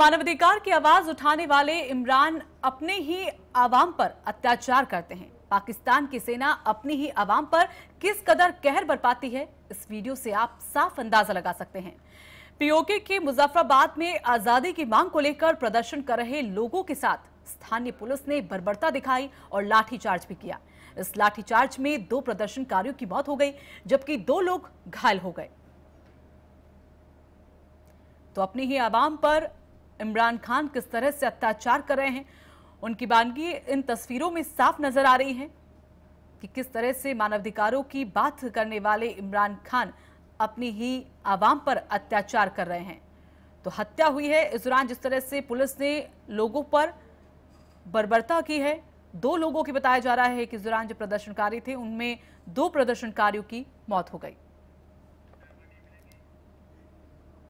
मानवाधिकार की आवाज उठाने वाले इमरान अपने ही आवाम पर अत्याचार करते हैं पाकिस्तान की सेना अपनी ही आवाम पर किस कदर कहर बरपाती है इस वीडियो से आप साफ अंदाजा लगा सकते हैं पीओके के मुजफ्फराबाद में आजादी की मांग को लेकर प्रदर्शन कर रहे लोगों के साथ स्थानीय पुलिस ने बर्बरता दिखाई और लाठीचार्ज भी किया इस लाठीचार्ज में दो प्रदर्शनकारियों की मौत हो गई जबकि दो लोग घायल हो गए तो अपनी ही आवाम पर इमरान खान किस तरह से अत्याचार कर रहे हैं उनकी बानगी इन तस्वीरों में साफ नजर आ रही है कि किस तरह से मानवाधिकारों की बात करने वाले इमरान खान अपनी ही आवाम पर अत्याचार कर रहे हैं तो हत्या हुई है इस दौरान जिस तरह से पुलिस ने लोगों पर बर्बरता की है दो लोगों की बताया जा रहा है कि इस दौरान जो प्रदर्शनकारी थे उनमें दो प्रदर्शनकारियों की मौत हो गई